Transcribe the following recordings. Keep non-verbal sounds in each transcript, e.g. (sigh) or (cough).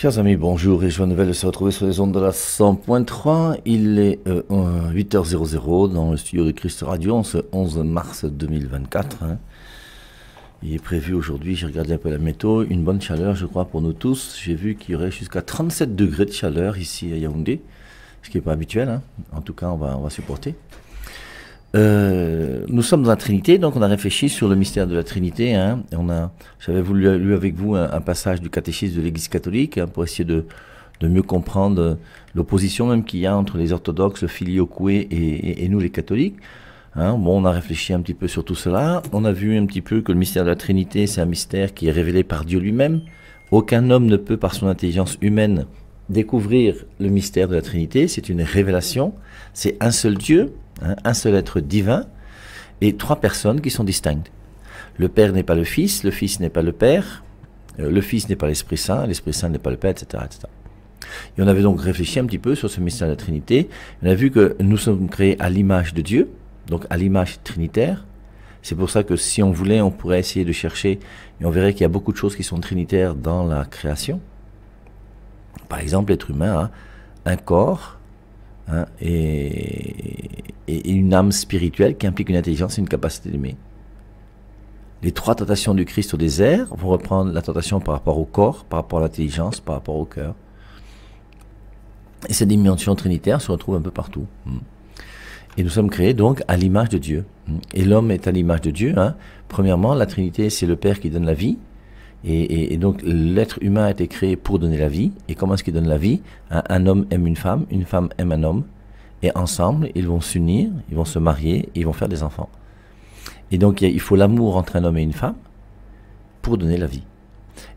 Chers amis, bonjour et joie nouvelle de se retrouver sur les ondes de la 100.3. Il est 8h00 euh, dans le studio de Christ Radio en ce 11 mars 2024. Hein. Il est prévu aujourd'hui, j'ai regardé un peu la météo, une bonne chaleur je crois pour nous tous. J'ai vu qu'il y aurait jusqu'à 37 degrés de chaleur ici à Yaoundé, ce qui n'est pas habituel. Hein. En tout cas, on va supporter. Euh, nous sommes dans la Trinité, donc on a réfléchi sur le mystère de la Trinité. Hein. On a, j'avais voulu lu avec vous un, passage du catéchisme de l'Église catholique hein, pour essayer de, de mieux comprendre l'opposition même qu'il y a entre les orthodoxes, le filioque et, nous les catholiques. Hein. Bon, on a réfléchi un petit peu sur tout cela. On a vu un petit peu que le mystère de la Trinité, c'est un mystère qui est révélé par Dieu lui-même. Aucun homme ne peut, par son intelligence humaine, découvrir le mystère de la Trinité. C'est une révélation. C'est un seul Dieu Hein, un seul être divin et trois personnes qui sont distinctes. Le Père n'est pas le Fils, le Fils n'est pas le Père, euh, le Fils n'est pas l'Esprit Saint, l'Esprit Saint n'est pas le Père, etc., etc. Et on avait donc réfléchi un petit peu sur ce mystère de la Trinité. On a vu que nous sommes créés à l'image de Dieu, donc à l'image trinitaire. C'est pour ça que si on voulait, on pourrait essayer de chercher, et on verrait qu'il y a beaucoup de choses qui sont trinitaires dans la création. Par exemple, l'être humain a un corps, Hein, et, une âme spirituelle qui implique une intelligence et une capacité d'aimer. Les trois tentations du Christ au désert vont reprendre la tentation par rapport au corps, par rapport à l'intelligence, par rapport au cœur. Et cette dimension trinitaire se retrouve un peu partout. Hmm. Et nous sommes créés donc à l'image de Dieu. Hmm. Et l'homme est à l'image de Dieu. Hein. Premièrement, la Trinité, c'est le Père qui donne la vie. Et, donc l'être humain a été créé pour donner la vie. Et comment est-ce qu'il donne la vie un, homme aime une femme, une femme aime un homme. Et ensemble, ils vont s'unir, ils vont se marier, ils vont faire des enfants. Et donc il faut l'amour entre un homme et une femme pour donner la vie.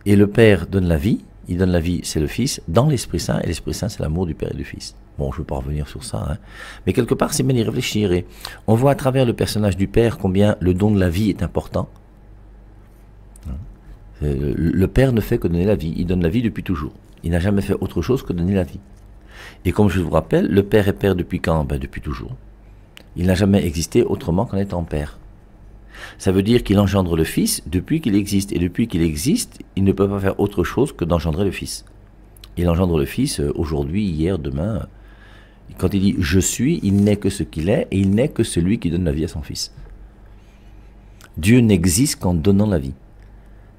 Et le Père donne la vie, il donne la vie, c'est le Fils, dans l'Esprit Saint, et l'Esprit Saint, c'est l'amour du Père et du Fils. Bon, je ne veux pas revenir sur ça, hein. mais quelque part, c'est bien d'y réfléchir. Et on voit à travers le personnage du Père combien le don de la vie est important, euh, le Père ne fait que donner la vie, il donne la vie depuis toujours. Il n'a jamais fait autre chose que donner la vie. Et comme je vous rappelle, le Père est Père depuis quand ben Depuis toujours. Il n'a jamais existé autrement qu'en étant Père. Ça veut dire qu'il engendre le Fils depuis qu'il existe. Et depuis qu'il existe, il ne peut pas faire autre chose que d'engendrer le Fils. Il engendre le Fils euh, aujourd'hui, hier, demain. Quand il dit je suis, il n'est que ce qu'il est et il n'est que celui qui donne la vie à son Fils. Dieu n'existe qu'en donnant la vie.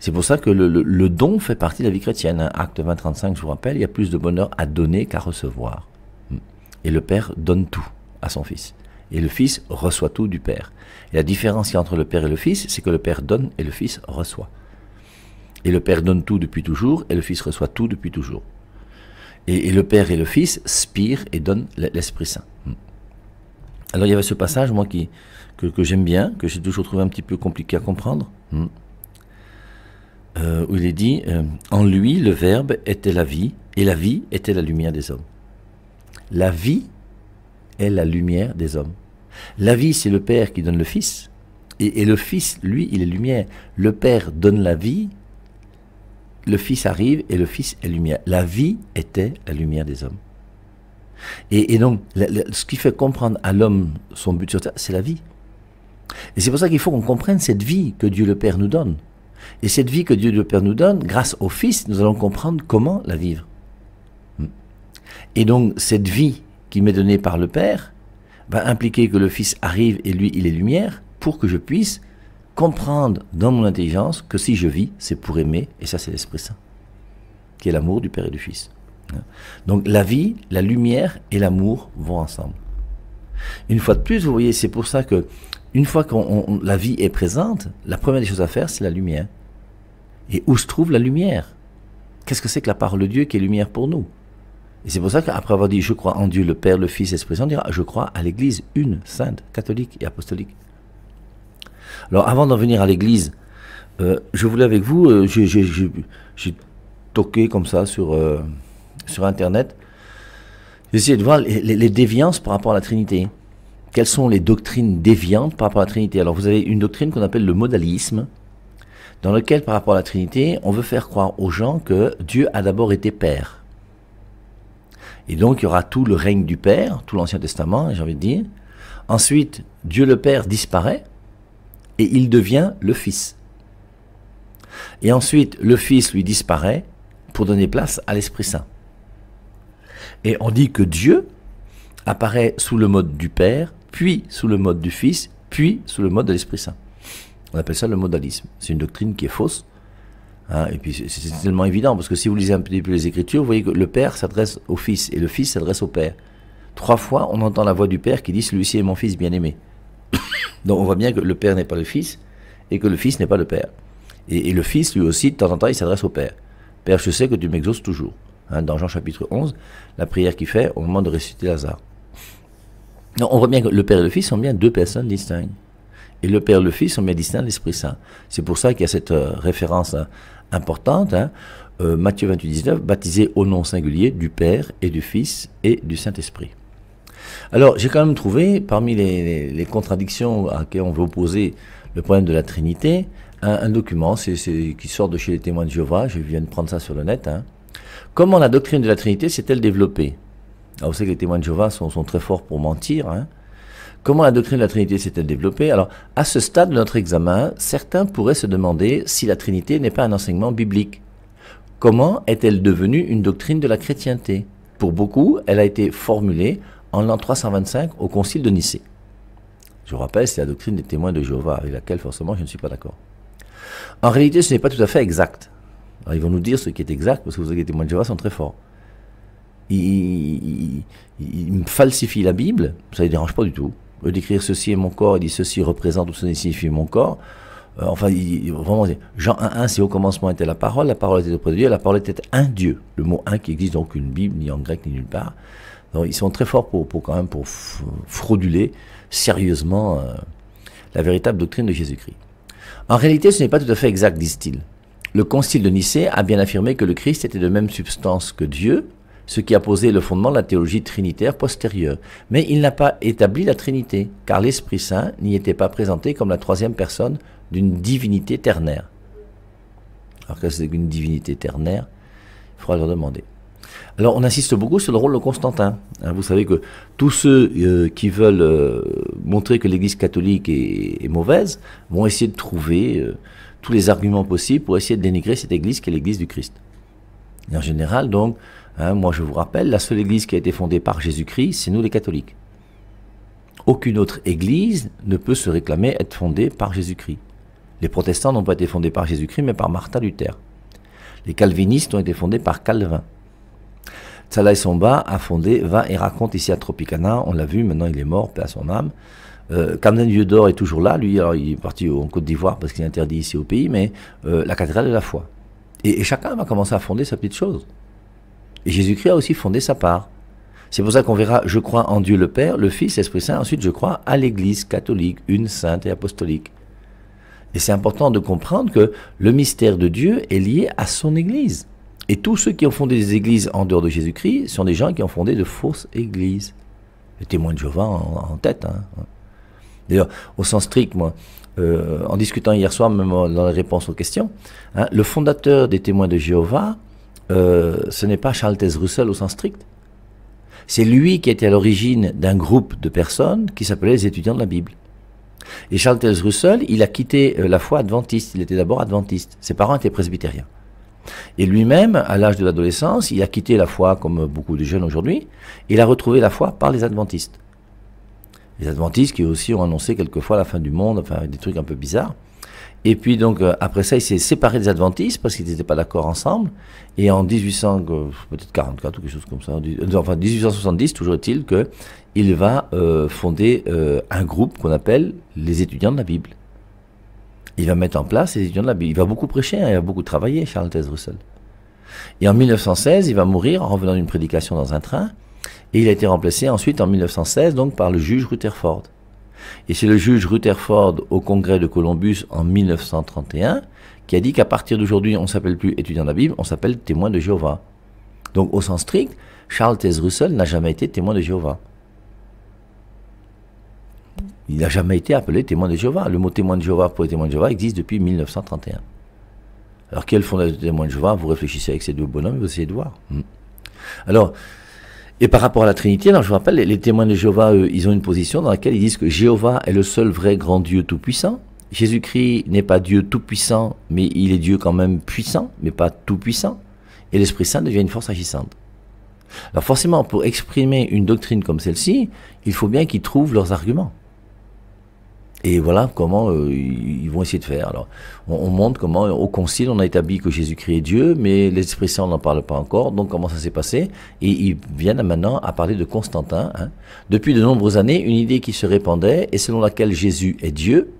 C'est pour ça que le, don fait partie de la vie chrétienne. Acte 20, je vous rappelle, il y a plus de bonheur à donner qu'à recevoir. Et le Père donne tout à son Fils. Et le Fils reçoit tout du Père. Et la différence y entre le Père et le Fils, c'est que le Père donne et le Fils reçoit. Et le Père donne tout depuis toujours, et le Fils reçoit tout depuis toujours. Et, le Père et le Fils spirent et donnent l'Esprit Saint. Alors il y avait ce passage, moi, qui, que j'aime bien, que j'ai toujours trouvé un petit peu compliqué à comprendre. Euh, où il est dit euh, En lui, le Verbe était la vie, et la vie était la lumière des hommes. La vie est la lumière des hommes. La vie, c'est le Père qui donne le Fils, et, le Fils, lui, il est lumière. Le Père donne la vie, le Fils arrive, et le Fils est lumière. La vie était la lumière des hommes. Et, donc, ce qui fait comprendre à l'homme son but sur terre, c'est la vie. Et c'est pour ça qu'il faut qu'on comprenne cette vie que Dieu le Père nous donne. Et cette vie que Dieu le Père nous donne, grâce au Fils, nous allons comprendre comment la vivre. Hmm. Et donc, cette vie qui m'est donnée par le Père va impliquer que le Fils arrive et lui, il est lumière, pour que je puisse comprendre dans mon intelligence que si je vis, c'est pour aimer, et ça c'est l'Esprit Saint, qui est l'amour du Père et du Fils. Hmm. Donc la vie, la lumière et l'amour vont ensemble. Une fois de plus, vous voyez, c'est pour ça que une fois que la vie est présente, la première des choses à faire, c'est la lumière. Et où se trouve la lumière Qu'est-ce que c'est que la parole de Dieu qui est lumière pour nous Et c'est pour ça qu'après avoir dit je crois en Dieu, le Père, le Fils, l'Esprit Saint, on dira je crois à l'Église une, sainte, catholique et apostolique. Alors avant d'en venir à l'Église, euh, je voulais avec vous, euh, j'ai toqué comme ça sur, euh, sur Internet, j'ai essayé de voir les, les déviances par rapport à la Trinité quelles sont les doctrines déviantes par rapport à la Trinité. Alors vous avez une doctrine qu'on appelle le modalisme, dans lequel par rapport à la Trinité, on veut faire croire aux gens que Dieu a d'abord été Père. Et donc il y aura tout le règne du Père, tout l'Ancien Testament, j'ai envie de dire. Ensuite, Dieu le Père disparaît et il devient le Fils. Et ensuite, le Fils lui disparaît pour donner place à l'Esprit Saint. Et on dit que Dieu apparaît sous le mode du Père puis sous le mode du Fils, puis sous le mode de l'Esprit Saint. On appelle ça le modalisme. C'est une doctrine qui est fausse. Hein, et puis c'est tellement évident, parce que si vous lisez un petit peu les Écritures, vous voyez que le Père s'adresse au Fils et le Fils s'adresse au Père. Trois fois, on entend la voix du Père qui dit Celui-ci est mon Fils bien-aimé. (coughs) Donc on voit bien que le Père n'est pas le Fils et que le Fils n'est pas le Père. Et, le Fils, lui aussi, de temps en temps, il s'adresse au Père. Père, je sais que tu m'exauces toujours. Hein, dans Jean chapitre 11, la prière qu'il fait au moment de ressusciter Lazare on voit bien que le Père et le Fils sont bien deux personnes distinctes. Et le Père et le Fils sont bien distincts de l'Esprit Saint. C'est pour ça qu'il y a cette euh, référence hein, importante. Hein. Euh, Matthieu 28, 19, baptisé au nom singulier du Père et du Fils et du Saint-Esprit. Alors, j'ai quand même trouvé, parmi les, contradictions à qui on veut opposer le problème de la Trinité, un, document qui sort de chez les témoins de Jéhovah, je viens de prendre ça sur le net. Hein. Comment la doctrine de la Trinité s'est-elle développée alors vous savez que les témoins de Jéhovah sont, très forts pour mentir. Hein. Comment la doctrine de la Trinité s'est-elle développée Alors, à ce stade de notre examen, certains pourraient se demander si la Trinité n'est pas un enseignement biblique. Comment est-elle devenue une doctrine de la chrétienté Pour beaucoup, elle a été formulée en l'an 325 au Concile de Nicée. Je vous rappelle, c'est la doctrine des témoins de Jéhovah, avec laquelle forcément je ne suis pas d'accord. En réalité, ce n'est pas tout à fait exact. Alors, ils vont nous dire ce qui est exact, parce que vous savez que les témoins de Jéhovah sont très forts il, falsifie la Bible, ça ne les dérange pas du tout. Euh, d'écrire ceci est mon corps, il dit ceci représente ou ceci signifie mon corps. Euh, enfin, vraiment, Jean 1.1, c'est au commencement était la parole, la parole était auprès de Dieu, la parole était un Dieu. Le mot un qui existe dans aucune Bible, ni en grec, ni nulle part. Donc, ils sont très forts pour, quand même pour frauduler sérieusement euh, la véritable doctrine de Jésus-Christ. En réalité, ce n'est pas tout à fait exact, disent-ils. Le concile de Nicée a bien affirmé que le Christ était de même substance que Dieu, ce qui a posé le fondement de la théologie trinitaire postérieure. Mais il n'a pas établi la Trinité, car l'Esprit Saint n'y était pas présenté comme la troisième personne d'une divinité ternaire. Alors qu'est-ce qu'une divinité ternaire, il faudra leur demander. Alors on insiste beaucoup sur le rôle de Constantin. Hein. vous savez que tous ceux euh, qui veulent euh, montrer que l'Église catholique est, mauvaise vont essayer de trouver euh, tous les arguments possibles pour essayer de dénigrer cette Église qui est l'Église du Christ. Et en général, donc, Hein, moi, je vous rappelle, la seule église qui a été fondée par Jésus-Christ, c'est nous les catholiques. Aucune autre église ne peut se réclamer être fondée par Jésus-Christ. Les protestants n'ont pas été fondés par Jésus-Christ, mais par Martin Luther. Les calvinistes ont été fondés par Calvin. Tsalaï Somba a fondé Va et raconte ici à Tropicana, on l'a vu, maintenant il est mort, paix à son âme. Euh, Camden est toujours là, lui, il est parti en Côte d'Ivoire parce qu'il est interdit ici au pays, mais euh, la cathédrale de la foi. et chacun va commencer à fonder sa petite chose. Et Jésus-Christ a aussi fondé sa part. C'est pour ça qu'on verra, je crois en Dieu le Père, le Fils, l'Esprit Saint, ensuite je crois à l'Église catholique, une sainte et apostolique. Et c'est important de comprendre que le mystère de Dieu est lié à son Église. Et tous ceux qui ont fondé des églises en dehors de Jésus-Christ sont des gens qui ont fondé de fausses églises. Les témoins de Jéhovah en, tête. Hein. D'ailleurs, au sens strict, moi, euh, en discutant hier soir, même dans la réponse aux questions, hein, le fondateur des témoins de Jéhovah, euh, ce n'est pas Charles Taze Russell au sens strict. C'est lui qui était à l'origine d'un groupe de personnes qui s'appelaient les étudiants de la Bible. Et Charles Taze Russell, il a quitté euh, la foi adventiste. Il était d'abord adventiste. Ses parents étaient presbytériens. Et lui-même, à l'âge de l'adolescence, il a quitté la foi, comme beaucoup de jeunes aujourd'hui, il a retrouvé la foi par les adventistes. Les adventistes qui aussi ont annoncé quelquefois la fin du monde, enfin des trucs un peu bizarres. Et puis donc euh, après ça, il s'est séparé des adventistes parce qu'ils n'étaient pas d'accord ensemble. Et en 1800, euh, ou quelque chose comme ça, euh, enfin 1870, toujours est-il que il va fonder un groupe qu'on appelle les étudiants de la Bible. Il va mettre en place les étudiants de la Bible. Il va beaucoup prêcher, hein, il va beaucoup travailler, Charles Thès Russell. Et en 1916, il va mourir en revenant d'une prédication dans un train. Et il a été remplacé ensuite en 1916 donc par le juge Rutherford. Et c'est le juge Rutherford au congrès de Columbus en 1931 qui a dit qu'à partir d'aujourd'hui, on ne s'appelle plus étudiant de la Bible, on s'appelle témoin de Jéhovah. Donc au sens strict, Charles T. Russell n'a jamais été témoin de Jéhovah. Il n'a jamais été appelé témoin de Jéhovah. Le mot témoin de Jéhovah pour les témoins de Jéhovah existe depuis 1931. Alors quel fondateur témoin de Jéhovah Vous réfléchissez avec ces deux bonhommes et vous essayez de voir. Hmm. Alors, et par rapport à la Trinité, alors je vous rappelle, les, les témoins de Jéhovah, eux, ils ont une position dans laquelle ils disent que Jéhovah est le seul vrai grand Dieu tout-puissant. Jésus-Christ n'est pas Dieu tout-puissant, mais il est Dieu quand même puissant, mais pas tout-puissant. Et l'Esprit Saint devient une force agissante. Alors forcément, pour exprimer une doctrine comme celle-ci, il faut bien qu'ils trouvent leurs arguments. Et voilà comment euh, ils vont essayer de faire. Alors, on, montre comment, au concile, on a établi que Jésus-Christ est Dieu, mais les Saint, n'en parle pas encore. Donc, comment ça s'est passé Et ils viennent maintenant à parler de Constantin. Hein. Depuis de nombreuses années, une idée qui se répandait, et selon laquelle Jésus est Dieu,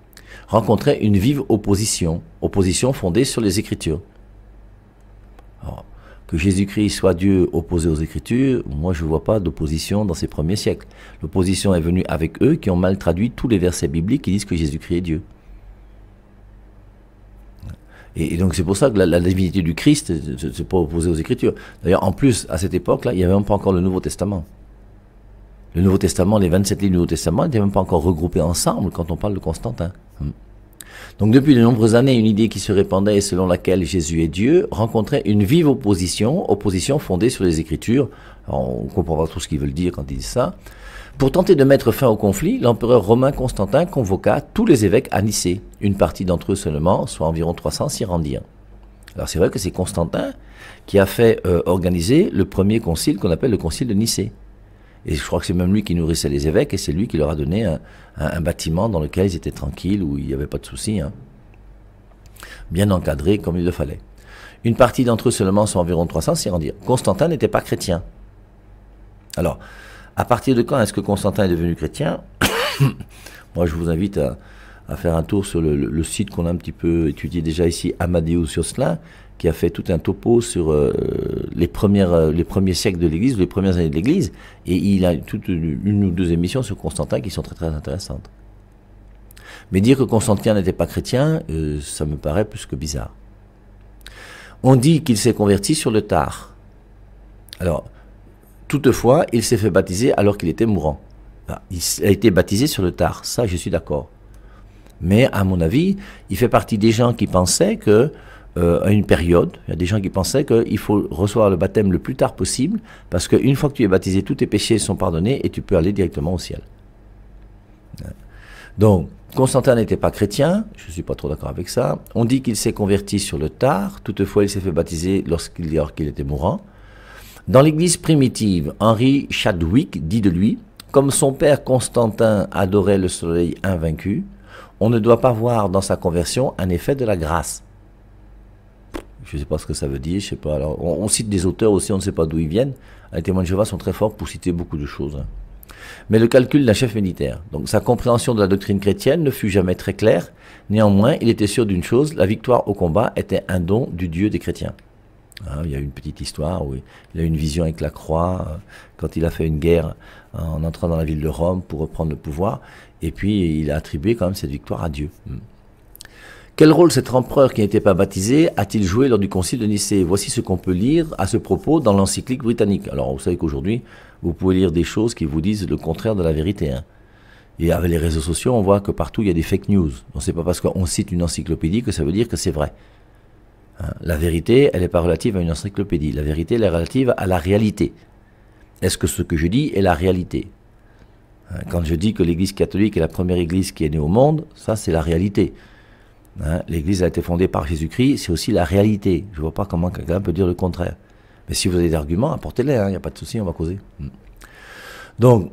rencontrait une vive opposition. Opposition fondée sur les Écritures. Alors, que Jésus-Christ soit Dieu opposé aux Écritures, moi je ne vois pas d'opposition dans ces premiers siècles. L'opposition est venue avec eux qui ont mal traduit tous les versets bibliques qui disent que Jésus-Christ est Dieu. Et, donc c'est pour ça que la, divinité du Christ, euh, s'est pas opposé aux Écritures. D'ailleurs, en plus, à cette époque-là, il n'y avait même pas encore le Nouveau Testament. Le Nouveau Testament, les 27 livres du Nouveau Testament n'étaient même pas encore regroupés ensemble quand on parle de Constantin. Hmm. Donc depuis de nombreuses années, une idée qui se répandait selon laquelle Jésus est Dieu rencontrait une vive opposition, opposition fondée sur les Écritures. Alors, comprend pas tout ce qu'ils veulent dire quand ils disent ça. Pour tenter de mettre fin au conflit, l'empereur romain Constantin convoqua tous les évêques à Nicée. Une partie d'entre eux seulement, soit environ 300 rendirent. Alors c'est vrai que c'est Constantin qui a fait euh, organiser le premier concile qu'on appelle le concile de Nicée. Et je crois que c'est même lui qui nourrissait les évêques et c'est lui qui leur a donné un, bâtiment dans lequel ils étaient tranquilles, où il n'y avait pas de soucis. Hein. Bien encadrés comme il le fallait. Une partie d'entre eux seulement sont environ 300, c'est dire. Constantin n'était pas chrétien. Alors, à partir de quand est-ce que Constantin est devenu chrétien (coughs) Moi, je vous invite à, faire un tour sur le, site qu'on a un petit peu étudié déjà ici, Amadeus sur qui a fait tout un topo sur euh, les, premières, euh, les premiers siècles de l'Église, les premières années de l'Église, et il a toute une, ou deux émissions sur Constantin qui sont très très intéressantes. Mais dire que Constantin n'était pas chrétien, euh, ça me paraît plus que bizarre. On dit qu'il s'est converti sur le tard. Alors, toutefois, il s'est fait baptiser alors qu'il était mourant. Ah, il a été baptisé sur le tard, ça je suis d'accord. Mais à mon avis, il fait partie des gens qui pensaient que euh, à une période. Il y a des gens qui pensaient qu'il faut recevoir le baptême le plus tard possible, parce qu'une fois que tu es baptisé, tous tes péchés sont pardonnés et tu peux aller directement au ciel. Donc, Constantin n'était pas chrétien, je ne suis pas trop d'accord avec ça. On dit qu'il s'est converti sur le tard, toutefois il s'est fait baptiser lorsqu'il était mourant. Dans l'église primitive, Henri Chadwick dit de lui, comme son père Constantin adorait le soleil invaincu, on ne doit pas voir dans sa conversion un effet de la grâce. Je ne sais pas ce que ça veut dire, je sais pas. Alors, on, cite des auteurs aussi, on ne sait pas d'où ils viennent. Les témoins de Jéhovah sont très forts pour citer beaucoup de choses. Hein. Mais le calcul d'un chef militaire, donc sa compréhension de la doctrine chrétienne ne fut jamais très claire. Néanmoins, il était sûr d'une chose, la victoire au combat était un don du Dieu des chrétiens. Ah, il y a une petite histoire où il a eu une vision avec la croix, euh, quand il a fait une guerre en entrant dans la ville de Rome pour reprendre le pouvoir, et puis il a attribué quand même cette victoire à Dieu. Hmm. Quel rôle cet empereur qui n'était pas baptisé a-t-il joué lors du concile de Nicée Voici ce qu'on peut lire à ce propos dans l'encyclique britannique. Alors vous savez qu'aujourd'hui, vous pouvez lire des choses qui vous disent le contraire de la vérité. Hein. Et avec les réseaux sociaux, on voit que partout il y a des fake news. On n'est pas parce qu'on cite une encyclopédie que ça veut dire que c'est vrai. Hein. La vérité, elle n'est pas relative à une encyclopédie. La vérité, elle est relative à la réalité. Est-ce que ce que je dis est la réalité hein, Quand je dis que l'Église catholique est la première Église qui est née au monde, ça c'est la réalité. Hein, L'Église a été fondée par Jésus-Christ, c'est aussi la réalité. Je ne vois pas comment quelqu'un peut dire le contraire. Mais si vous avez des arguments, apportez-les, il hein, n'y a pas de souci, on va causer. Hmm. Donc,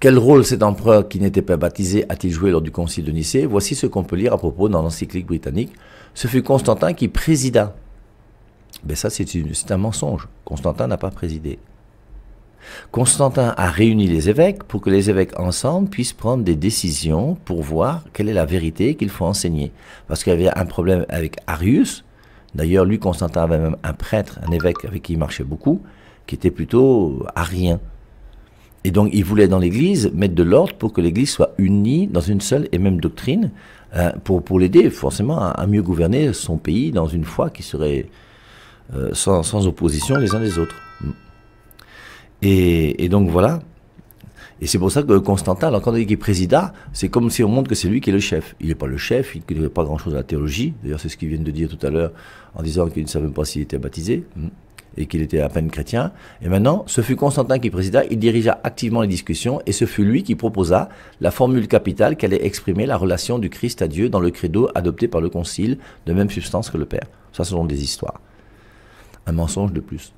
quel rôle cet empereur qui n'était pas baptisé a-t-il joué lors du concile de Nicée Voici ce qu'on peut lire à propos dans l'encyclique britannique. Ce fut Constantin qui présida. Mais ben ça, c'est un mensonge. Constantin n'a pas présidé. Constantin a réuni les évêques pour que les évêques ensemble puissent prendre des décisions pour voir quelle est la vérité qu'il faut enseigner. Parce qu'il y avait un problème avec Arius. D'ailleurs, lui, Constantin avait même un prêtre, un évêque avec qui il marchait beaucoup, qui était plutôt arien. Et donc, il voulait dans l'Église mettre de l'ordre pour que l'Église soit unie dans une seule et même doctrine, euh, pour, pour l'aider forcément à, mieux gouverner son pays dans une foi qui serait euh, sans, sans opposition les uns des autres. Et, donc voilà. Et c'est pour ça que Constantin, quand on dit qu'il présida, c'est comme si on montre que c'est lui qui est le chef. Il n'est pas le chef, il ne connaît pas grand-chose à la théologie. D'ailleurs, c'est ce qu'il vient de dire tout à l'heure en disant qu'il ne savait pas s'il était baptisé hein, et qu'il était à peine chrétien. Et maintenant, ce fut Constantin qui présida, il dirigea activement les discussions et ce fut lui qui proposa la formule capitale qu'allait exprimer la relation du Christ à Dieu dans le credo adopté par le Concile, de même substance que le Père. Ça, selon sont des histoires. Un mensonge de plus.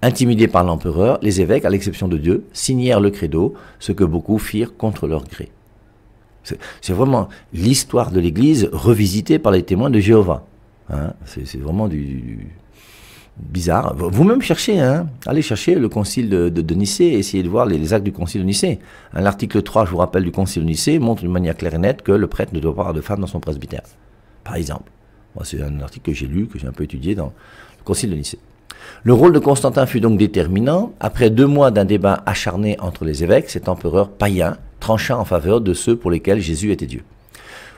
Intimidés par l'empereur, les évêques, à l'exception de Dieu, signèrent le credo, ce que beaucoup firent contre leur gré. C'est vraiment l'histoire de l'Église revisitée par les témoins de Jéhovah. Hein. c'est vraiment du, bizarre. Vous-même cherchez, hein, allez chercher le concile de, de, de Nicée, essayez de voir les, actes du concile de Nicée. Un hein, L'article 3, je vous rappelle, du concile de Nicée montre d'une manière claire et nette que le prêtre ne doit pas avoir de femme dans son presbytère, par exemple. c'est un article que j'ai lu, que j'ai un peu étudié dans le concile de Nicée. Le rôle de Constantin fut donc déterminant. Après deux mois d'un débat acharné entre les évêques, cet empereur païen trancha en faveur de ceux pour lesquels Jésus était Dieu.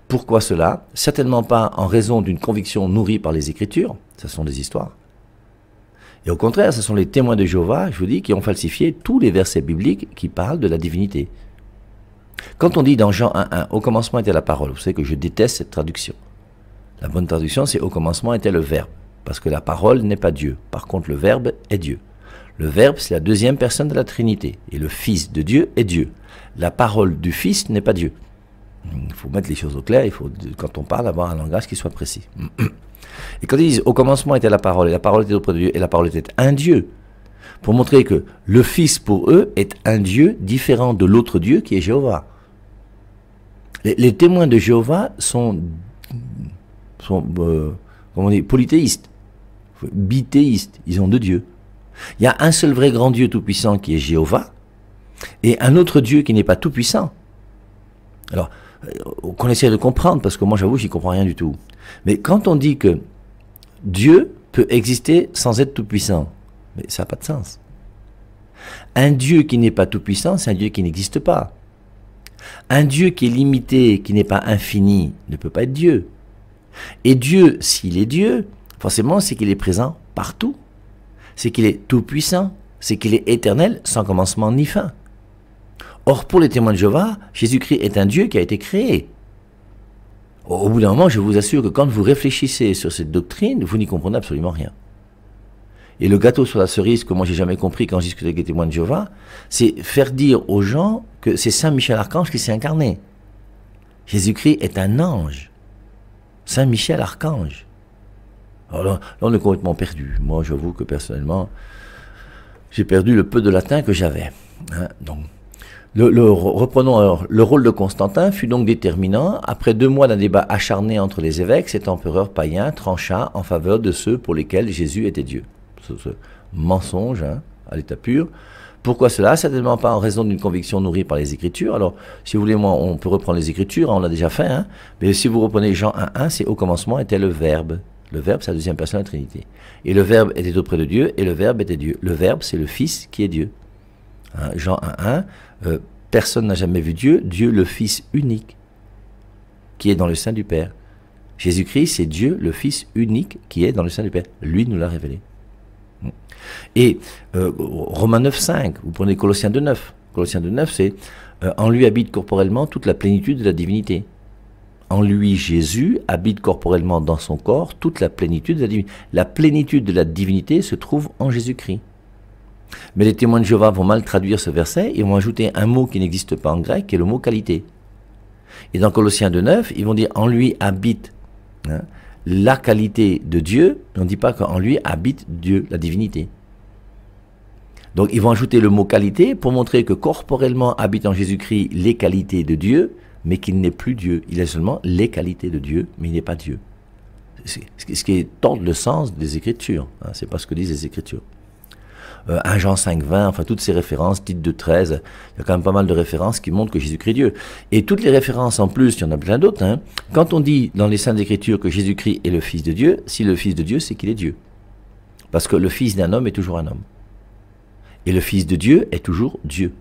Pourquoi cela Certainement pas en raison d'une conviction nourrie par les Écritures, ce sont des histoires. Et au contraire, ce sont les témoins de Jéhovah, je vous dis, qui ont falsifié tous les versets bibliques qui parlent de la divinité. Quand on dit dans Jean 1.1, au commencement était la parole, vous savez que je déteste cette traduction. La bonne traduction, c'est au commencement était le verbe parce que la parole n'est pas Dieu. Par contre, le Verbe est Dieu. Le Verbe, c'est la deuxième personne de la Trinité, et le Fils de Dieu est Dieu. La parole du Fils n'est pas Dieu. Il faut mettre les choses au clair, il faut, quand on parle, avoir un langage qui soit précis. Et quand ils disent au commencement était la parole, et la parole était auprès de Dieu, et la parole était un Dieu, pour montrer que le Fils pour eux est un Dieu différent de l'autre Dieu qui est Jéhovah. Les, témoins de Jéhovah sont, euh, comment on dit, polythéistes, bithéistes, ils ont deux dieux. Il y a un seul vrai grand Dieu tout-puissant qui est Jéhovah, et un autre Dieu qui n'est pas tout-puissant. Alors, euh, qu'on essaie de comprendre, parce que moi j'avoue, j'y comprends rien du tout. Mais quand on dit que Dieu peut exister sans être tout-puissant, mais ça n'a pas de sens. Un Dieu qui n'est pas tout-puissant, c'est un Dieu qui n'existe pas. Un Dieu qui est limité, qui n'est pas infini, ne peut pas être Dieu. Et Dieu, s'il est Dieu, forcément, c'est qu'il est présent partout. C'est qu'il est tout-puissant. C'est qu'il est éternel, sans commencement ni fin. Or, pour les témoins de Jéhovah, Jésus-Christ est un Dieu qui a été créé. Au bout d'un moment, je vous assure que quand vous réfléchissez sur cette doctrine, vous n'y comprenez absolument rien. Et le gâteau sur la cerise que moi j'ai jamais compris quand je discutais avec les témoins de Jéhovah, c'est faire dire aux gens que c'est Saint Michel Archange qui s'est incarné. Jésus-Christ est un ange. Saint-Michel-Archange. Alors là, on est complètement perdu. Moi, j'avoue que personnellement, j'ai perdu le peu de latin que j'avais. Hein. donc, reprenons alors, le rôle de Constantin fut donc déterminant. Après deux mois d'un débat acharné entre les évêques, cet empereur païen trancha en faveur de ceux pour lesquels Jésus était Dieu. Ce, mensonge hein, à l'état pur. Pourquoi cela Certainement pas en raison d'une conviction nourrie par les Écritures. Alors, si vous voulez, moi, on peut reprendre les Écritures, hein, on l'a déjà fait, hein. mais si vous reprenez Jean 1.1, c'est au commencement était le Verbe. Le Verbe, c'est la deuxième personne de la Trinité. Et le Verbe était auprès de Dieu, et le Verbe était Dieu. Le Verbe, c'est le Fils qui est Dieu. Hein, Jean 1.1, euh, personne n'a jamais vu Dieu, Dieu le Fils unique, qui est dans le sein du Père. Jésus-Christ, c'est Dieu le Fils unique qui est dans le sein du Père. Lui nous l'a révélé. Et euh, Romains 9, 5, vous prenez Colossiens 2, 9. Colossiens 2, 9, c'est euh, En lui habite corporellement toute la plénitude de la divinité. En lui, Jésus habite corporellement dans son corps toute la plénitude de la divinité. La plénitude de la divinité se trouve en Jésus-Christ. Mais les témoins de Jéhovah vont mal traduire ce verset et vont ajouter un mot qui n'existe pas en grec, qui est le mot qualité. Et dans Colossiens 9 ils vont dire en lui habite hein, la qualité de Dieu, mais on ne dit pas qu'en lui habite Dieu, la divinité. Donc ils vont ajouter le mot qualité pour montrer que corporellement habite en Jésus-Christ les qualités de Dieu, mais qu'il n'est plus Dieu. Il a seulement les qualités de Dieu, mais il n'est pas Dieu. Ce qui est tant le sens des Écritures. Hein. c'est pas ce que disent les Écritures. 1 euh, Jean 5, 20, enfin toutes ces références, titre de 13, il y a quand même pas mal de références qui montrent que Jésus-Christ est Dieu. Et toutes les références en plus, il y en a plein d'autres, hein. quand on dit dans les Saintes Écritures que Jésus-Christ est le Fils de Dieu, si le Fils de Dieu, c'est qu'il est Dieu. Parce que le Fils d'un homme est toujours un homme. Et le Fils de Dieu est toujours Dieu.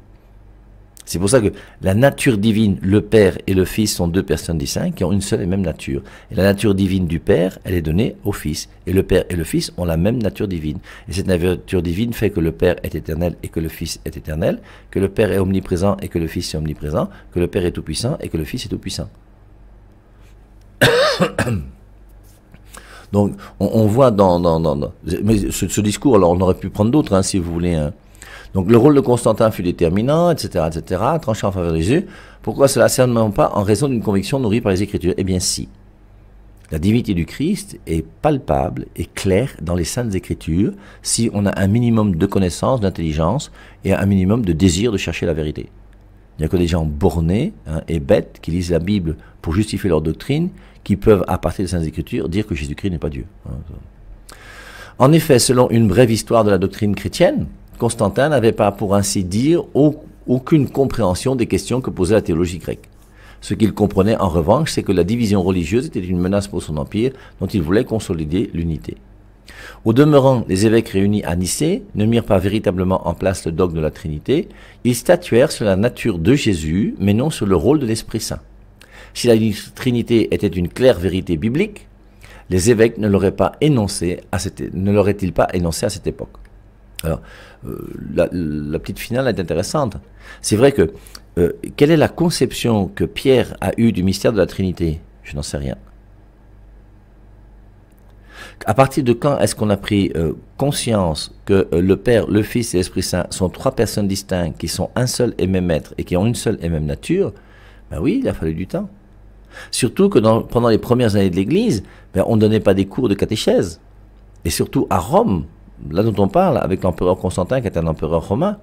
C'est pour ça que la nature divine, le Père et le Fils sont deux personnes distinctes qui ont une seule et même nature. Et la nature divine du Père, elle est donnée au Fils. Et le Père et le Fils ont la même nature divine. Et cette nature divine fait que le Père est éternel et que le Fils est éternel, que le Père est omniprésent et que le Fils est omniprésent, que le Père est tout-puissant et que le Fils est tout-puissant. (coughs) Donc, on, voit dans, mais ce, discours, alors on aurait pu prendre d'autres, hein, si vous voulez... Hein. Donc le rôle de Constantin fut déterminant, etc., etc., tranché en faveur de Jésus. Pourquoi cela certainement pas en raison d'une conviction nourrie par les Écritures Eh bien si. La divinité du Christ est palpable et claire dans les saintes Écritures si on a un minimum de connaissances, d'intelligence et un minimum de désir de chercher la vérité. Il n'y a que des gens bornés hein, et bêtes qui lisent la Bible pour justifier leur doctrine, qui peuvent, à partir des Saintes Écritures, dire que Jésus-Christ n'est pas Dieu. Hein. En effet, selon une brève histoire de la doctrine chrétienne, Constantin n'avait pas, pour ainsi dire, aucune compréhension des questions que posait la théologie grecque. Ce qu'il comprenait en revanche, c'est que la division religieuse était une menace pour son empire dont il voulait consolider l'unité. Au demeurant, les évêques réunis à Nicée ne mirent pas véritablement en place le dogme de la Trinité, ils statuèrent sur la nature de Jésus, mais non sur le rôle de l'Esprit Saint. Si la Trinité était une claire vérité biblique, les évêques ne l'auraient pas ne ils pas énoncé à cette époque. Alors, euh, la, petite finale est intéressante. C'est vrai que euh, quelle est la conception que Pierre a eue du mystère de la Trinité Je n'en sais rien. À partir de quand est-ce qu'on a pris euh, conscience que le Père, le Fils et l'Esprit Saint sont trois personnes distinctes qui sont un seul et même être et qui ont une seule et même nature Ben oui, il a fallu du temps. Surtout que pendant les premières années de l'Église, ben, on ne donnait pas des cours de catéchèse. Et surtout à Rome, là dont on parle, avec l'empereur Constantin qui était un empereur romain,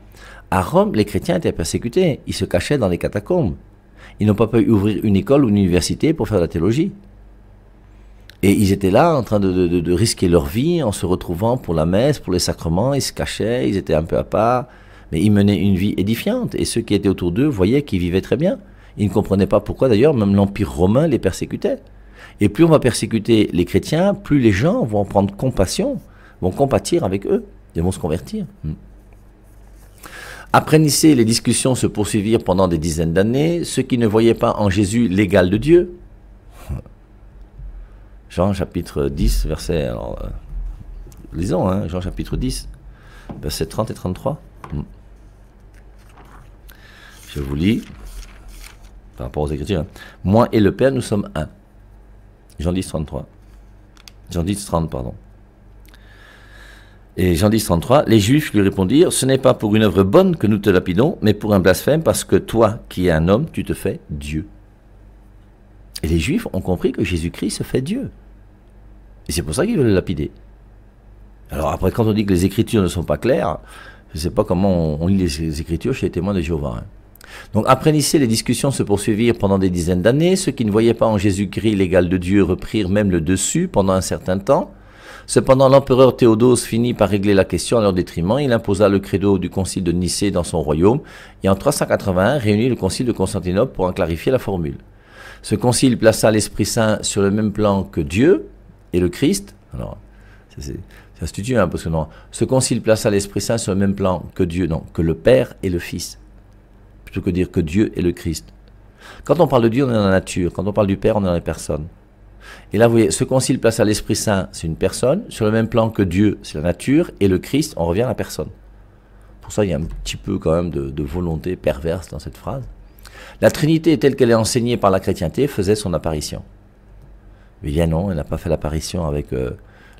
à Rome, les chrétiens étaient persécutés. Ils se cachaient dans les catacombes. Ils n'ont pas pu ouvrir une école ou une université pour faire la théologie. Et ils étaient là en train de, de, risquer leur vie en se retrouvant pour la messe, pour les sacrements. Ils se cachaient, ils étaient un peu à part. Mais ils menaient une vie édifiante. Et ceux qui étaient autour d'eux voyaient qu'ils vivaient très bien. Ils ne comprenaient pas pourquoi d'ailleurs même l'Empire romain les persécutait. Et plus on va persécuter les chrétiens, plus les gens vont prendre compassion vont compatir avec eux, ils vont se convertir. Hmm. Après Nice, les discussions se poursuivirent pendant des dizaines d'années. Ceux qui ne voyaient pas en Jésus l'égal de Dieu, (laughs) Jean chapitre 10, verset. Euh, lisons, hein, Jean chapitre 10, verset 30 et 33. Hmm. Je vous lis, par rapport aux Écritures, hein. Moi et le Père, nous sommes un. Jean 10, 33. Jean 10, 30, pardon. Et Jean 10, 33, les Juifs lui répondirent, ce n'est pas pour une œuvre bonne que nous te lapidons, mais pour un blasphème, parce que toi, qui es un homme, tu te fais Dieu. Et les Juifs ont compris que Jésus-Christ se fait Dieu. Et c'est pour ça qu'ils veulent le lapider. Alors après, quand on dit que les Écritures ne sont pas claires, je ne sais pas comment on, lit les, Écritures chez les témoins de Jéhovah. Hein. Donc après Nice, les discussions se poursuivirent pendant des dizaines d'années. Ceux qui ne voyaient pas en Jésus-Christ l'égal de Dieu reprirent même le dessus pendant un certain temps. Cependant, l'empereur Théodose finit par régler la question à leur détriment. Il imposa le credo du concile de Nicée dans son royaume et en 381 réunit le concile de Constantinople pour en clarifier la formule. Ce concile plaça l'Esprit Saint sur le même plan que Dieu et le Christ. Alors, c'est astucieux, hein, parce que non. Ce concile plaça l'Esprit Saint sur le même plan que Dieu, non, que le Père et le Fils, plutôt que dire que Dieu est le Christ. Quand on parle de Dieu, on est dans la nature. Quand on parle du Père, on est dans les personnes. Et là, vous voyez, ce concile place à l'Esprit Saint, c'est une personne, sur le même plan que Dieu, c'est la nature, et le Christ, on revient à la personne. Pour ça, il y a un petit peu quand même de, volonté perverse dans cette phrase. La Trinité telle qu'elle est enseignée par la chrétienté faisait son apparition. Mais bien non, elle n'a pas fait l'apparition avec euh,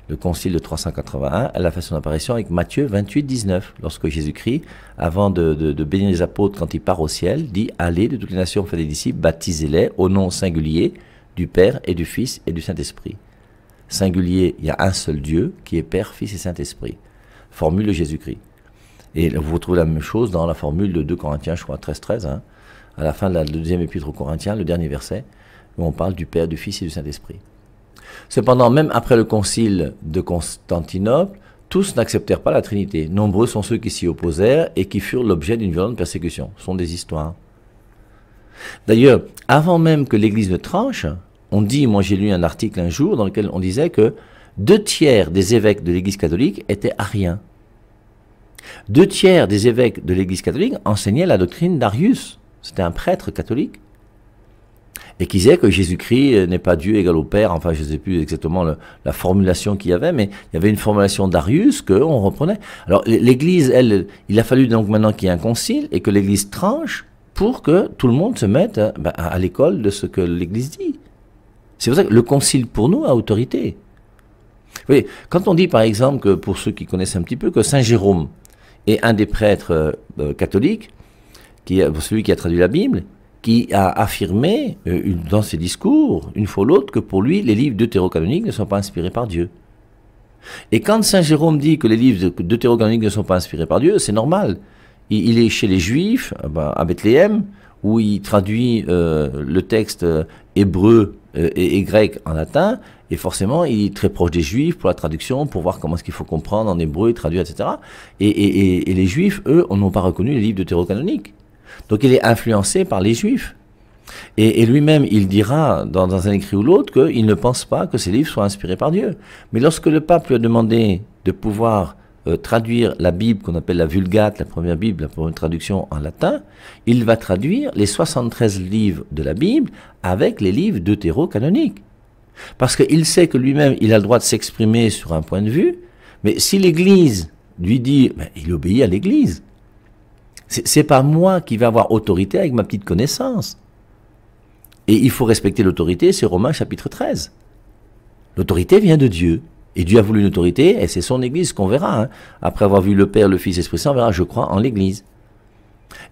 le concile de 381, elle a fait son apparition avec Matthieu 28, 19, lorsque Jésus-Christ, avant de, de, bénir les apôtres quand il part au ciel, dit « Allez de toutes les nations, faites des disciples, baptisez-les au nom singulier » du Père et du Fils et du Saint-Esprit. Singulier, il y a un seul Dieu qui est Père, Fils et Saint-Esprit. Formule de Jésus-Christ. Et vous retrouvez la même chose dans la formule de 2 Corinthiens, je crois, 13, 13, hein. à la fin de la deuxième épître aux Corinthiens, le dernier verset, où on parle du Père, du Fils et du Saint-Esprit. Cependant, même après le concile de Constantinople, tous n'acceptèrent pas la Trinité. Nombreux sont ceux qui s'y opposèrent et qui furent l'objet d'une violente persécution. Ce sont des histoires. D'ailleurs, avant même que l'Église ne tranche, on dit, moi j'ai lu un article un jour dans lequel on disait que deux tiers des évêques de l'Église catholique étaient ariens. Deux tiers des évêques de l'Église catholique enseignaient la doctrine d'Arius. C'était un prêtre catholique. Et qui disait que Jésus-Christ n'est pas Dieu égal au Père. Enfin, je ne sais plus exactement la formulation qu'il y avait, mais il y avait une formulation d'Arius qu'on reprenait. Alors, l'Église, elle, il a fallu donc maintenant qu'il y ait un concile et que l'Église tranche pour que tout le monde se mette euh, bah, à l'école de ce que l'Église dit. C'est pour ça que le concile pour nous a autorité. Vous voyez, quand on dit par exemple que pour ceux qui connaissent un petit peu que Saint Jérôme est un des prêtres euh, euh, catholiques, qui, celui qui a traduit la Bible, qui a affirmé euh, dans ses discours, une fois l'autre, que pour lui les livres deutérocanoniques ne sont pas inspirés par Dieu. Et quand Saint Jérôme dit que les livres deutérocanoniques ne sont pas inspirés par Dieu, c'est normal. Il, est chez les Juifs, ben, à Bethléem, où il traduit le texte hébreu euh, et, grec en latin, et forcément, il est très proche des juifs pour la traduction, pour voir comment est-ce qu'il faut comprendre en hébreu, et traduire, etc. Et, les juifs, eux, n'ont pas reconnu les livres de canonique. Donc il est influencé par les juifs. Et, lui-même, il dira dans, dans, un écrit ou l'autre qu'il ne pense pas que ces livres soient inspirés par Dieu. Mais lorsque le pape lui a demandé de pouvoir euh, traduire la Bible qu'on appelle la Vulgate, la première Bible, la première traduction en latin, il va traduire les 73 livres de la Bible avec les livres deutéro-canoniques. Parce qu'il sait que lui-même, il a le droit de s'exprimer sur un point de vue, mais si l'Église lui dit, ben, il obéit à l'Église. C'est pas moi qui vais avoir autorité avec ma petite connaissance. Et il faut respecter l'autorité, c'est Romains chapitre 13. L'autorité vient de Dieu. Et Dieu a voulu une autorité, et c'est son Église qu'on verra. Hein. Après avoir vu le Père, le Fils et l'Esprit Saint, on verra, je crois, en l'Église.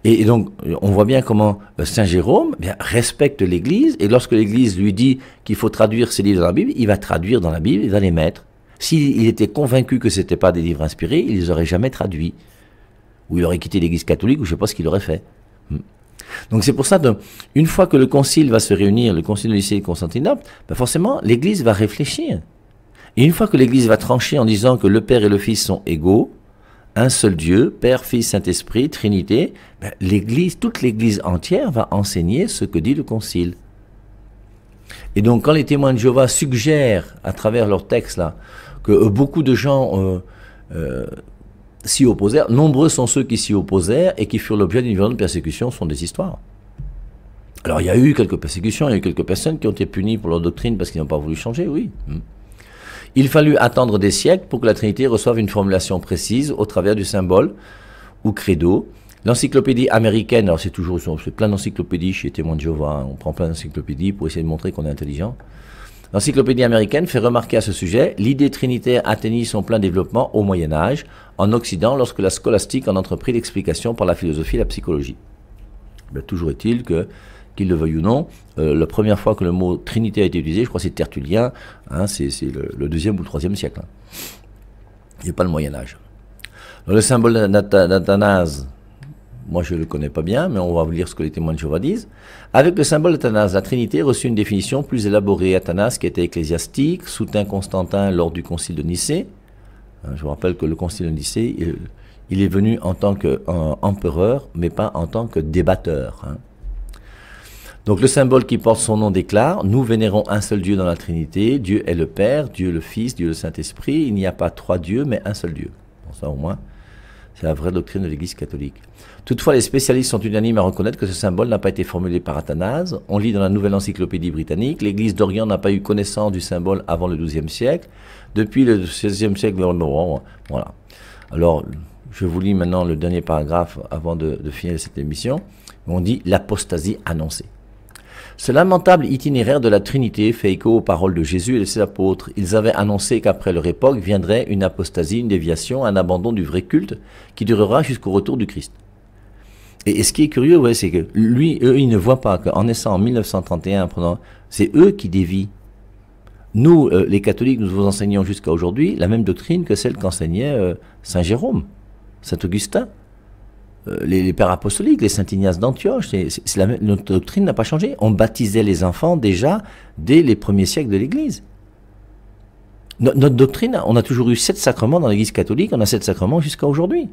Et, donc, on voit bien comment euh, Saint Jérôme eh respecte l'Église, et lorsque l'Église lui dit qu'il faut traduire ses livres dans la Bible, il va traduire dans la Bible, il va les mettre. S'il était convaincu que ce pas des livres inspirés, il les aurait jamais traduits. Ou il aurait quitté l'Église catholique, ou je ne sais pas ce qu'il aurait fait. Hmm. Donc c'est pour ça, de, une fois que le concile va se réunir, le concile de l'Église de Constantinople, ben, forcément, l'Église va réfléchir. Et une fois que l'Église va trancher en disant que le Père et le Fils sont égaux, un seul Dieu, Père, Fils, Saint-Esprit, Trinité, ben, l'Église, toute l'Église entière va enseigner ce que dit le Concile. Et donc quand les témoins de Jéhovah suggèrent à travers leur texte là, que euh, beaucoup de gens euh, euh, s'y opposèrent, nombreux sont ceux qui s'y opposèrent et qui furent l'objet d'une violente persécution, sont des histoires. Alors il y a eu quelques persécutions, il y a eu quelques personnes qui ont été punies pour leur doctrine parce qu'ils n'ont pas voulu changer, oui. Hmm. Il fallut attendre des siècles pour que la Trinité reçoive une formulation précise au travers du symbole ou credo. L'encyclopédie américaine, alors c'est toujours c'est plein d'encyclopédies chez Témoin de Jéhovah, hein. on prend plein d'encyclopédies pour essayer de montrer qu'on est intelligent. L'encyclopédie américaine fait remarquer à ce sujet l'idée trinitaire atteignit son plein développement au Moyen Âge, en Occident, lorsque la scolastique en entreprit l'explication par la philosophie et la psychologie. Ben, toujours est-il que qu'il le veuille ou non, euh, la première fois que le mot Trinité a été utilisé, je crois que c'est Tertullien, hein, c'est le, le, deuxième ou le troisième siècle. Hein. Il n'y a pas le Moyen Âge. le symbole d'Athanase, moi je ne le connais pas bien, mais on va vous lire ce que les témoins de Jéhovah disent. Avec le symbole d'Athanase, la Trinité reçut une définition plus élaborée. Athanase, qui était ecclésiastique, soutint Constantin lors du concile de Nicée. Hein, je vous rappelle que le concile de Nicée, il, est venu en tant qu'empereur, mais pas en tant que débatteur. Donc le symbole qui porte son nom déclare, nous vénérons un seul Dieu dans la Trinité, Dieu est le Père, Dieu le Fils, Dieu le Saint-Esprit, il n'y a pas trois dieux, mais un seul Dieu. Bon, ça au moins, c'est la vraie doctrine de l'Église catholique. Toutefois, les spécialistes sont unanimes à reconnaître que ce symbole n'a pas été formulé par Athanase. On lit dans la Nouvelle Encyclopédie britannique, l'Église d'Orient n'a pas eu connaissance du symbole avant le XIIe siècle. Depuis le XVIe siècle, hein. voilà. Alors, je vous lis maintenant le dernier paragraphe avant de, de finir cette émission. On dit l'apostasie annoncée. Ce lamentable itinéraire de la Trinité fait écho aux paroles de Jésus et de ses apôtres. Ils avaient annoncé qu'après leur époque viendrait une apostasie, une déviation, un abandon du vrai culte qui durera jusqu'au retour du Christ. Et, ce qui est curieux, c'est que lui, eux, ils ne voient pas qu'en naissant en 1931, c'est eux qui dévient. Nous, euh, les catholiques, nous vous enseignons jusqu'à aujourd'hui la même doctrine que celle qu'enseignait euh, Saint Jérôme, Saint Augustin. Euh, les, pères apostoliques, les saint Ignace d'Antioche, notre doctrine n'a pas changé. On baptisait les enfants déjà dès les premiers siècles de l'Église. notre doctrine, on a toujours eu sept sacrements dans l'Église catholique, on a sept sacrements jusqu'à aujourd'hui.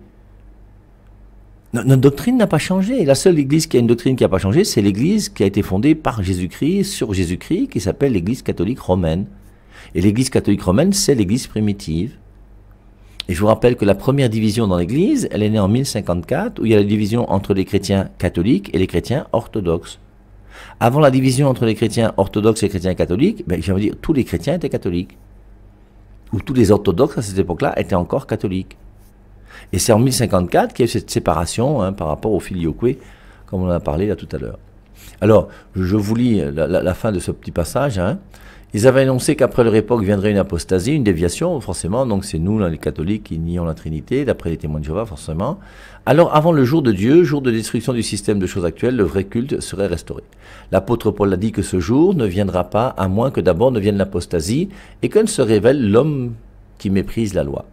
notre doctrine n'a pas changé. La seule Église qui a une doctrine qui n'a pas changé, c'est l'Église qui a été fondée par Jésus-Christ, sur Jésus-Christ, qui s'appelle l'Église catholique romaine. Et l'Église catholique romaine, c'est l'Église primitive. Et je vous rappelle que la première division dans l'Église, elle est née en 1054, où il y a la division entre les chrétiens catholiques et les chrétiens orthodoxes. Avant la division entre les chrétiens orthodoxes et les chrétiens catholiques, ben, j'aimerais dire, tous les chrétiens étaient catholiques. Ou tous les orthodoxes à cette époque-là étaient encore catholiques. Et c'est en 1054 qu'il y a eu cette séparation hein, par rapport au filioque, comme on en a parlé là tout à l'heure. Alors, je vous lis la, la fin de ce petit passage. Hein. Ils avaient annoncé qu'après leur époque viendrait une apostasie, une déviation, forcément. Donc c'est nous, les catholiques, qui nions la Trinité, d'après les témoins de Jéhovah, forcément. Alors avant le jour de Dieu, jour de destruction du système de choses actuelles, le vrai culte serait restauré. L'apôtre Paul a dit que ce jour ne viendra pas à moins que d'abord ne vienne l'apostasie et que ne se révèle l'homme qui méprise la loi.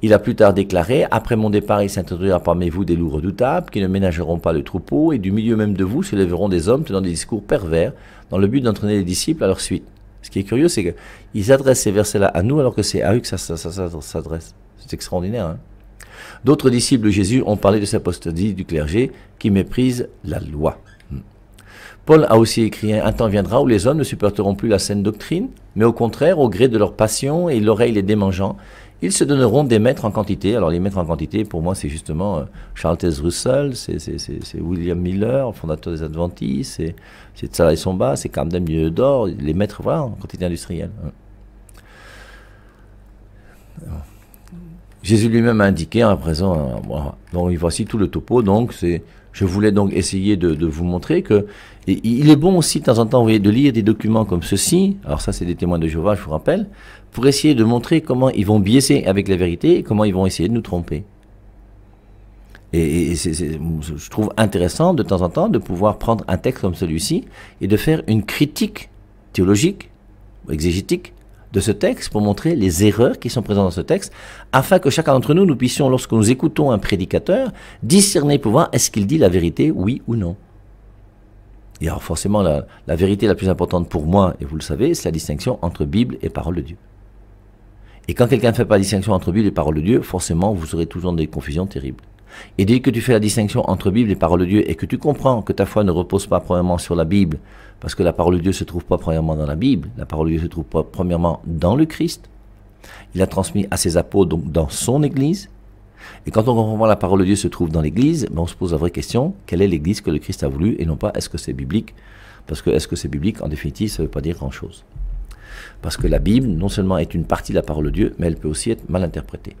Il a plus tard déclaré, après mon départ, il s'introduira parmi vous des loups redoutables qui ne ménageront pas le troupeau et du milieu même de vous se lèveront des hommes tenant des discours pervers dans le but d'entraîner les disciples à leur suite. Ce qui est curieux, c'est qu'ils adressent ces versets-là à nous alors que c'est à eux que ça, s'adresse. C'est extraordinaire. Hein. D'autres disciples de Jésus ont parlé de sa apostasie du clergé qui méprise la loi. Hmm. Paul a aussi écrit hein, Un temps viendra où les hommes ne supporteront plus la saine doctrine, mais au contraire, au gré de leur passion et l'oreille les démangeant, ils se donneront des maîtres en quantité. Alors les maîtres en quantité, pour moi, c'est justement euh, Charles Tess Russell, c'est William Miller, fondateur des Adventistes, c'est Tsala et Somba, c'est Camden Milieu d'Or, les maîtres voilà, en quantité industrielle. Hein. Jésus lui-même a indiqué hein, à présent, hein, donc voici tout le topo, donc c'est, je voulais donc essayer de, vous montrer que, il est bon aussi de temps en temps, voyez, de lire des documents comme ceci, alors ça c'est des témoins de Jéhovah, je vous rappelle, pour essayer de montrer comment ils vont biaiser avec la vérité et comment ils vont essayer de nous tromper. Et, je trouve intéressant de temps en temps de pouvoir prendre un texte comme celui-ci et de faire une critique théologique, exégétique, de ce texte pour montrer les erreurs qui sont présentes dans ce texte, afin que chacun d'entre nous, nous puissions, lorsque nous écoutons un prédicateur, discerner pour voir est-ce qu'il dit la vérité, oui ou non. Et alors forcément, la vérité la plus importante pour moi, et vous le savez, c'est la distinction entre Bible et parole de Dieu. Et quand quelqu'un ne fait pas la distinction entre Bible et parole de Dieu, forcément, vous aurez toujours des confusions terribles. Et dès que tu fais la distinction entre Bible et parole de Dieu et que tu comprends que ta foi ne repose pas premièrement sur la Bible, parce que la parole de Dieu se trouve pas premièrement dans la Bible, la parole de Dieu se trouve pas premièrement dans le Christ. Il a transmis à ses apôtres, donc dans son Église. Et quand on comprend la parole de Dieu se trouve dans l'Église, ben, on se pose la vraie question, quelle est l'Église que le Christ a voulu et non pas est-ce que c'est biblique Parce que est-ce que c'est biblique, en définitive, ça ne veut pas dire grand-chose. Parce que la Bible, non seulement est une partie de la parole de Dieu, mais elle peut aussi être mal interprétée.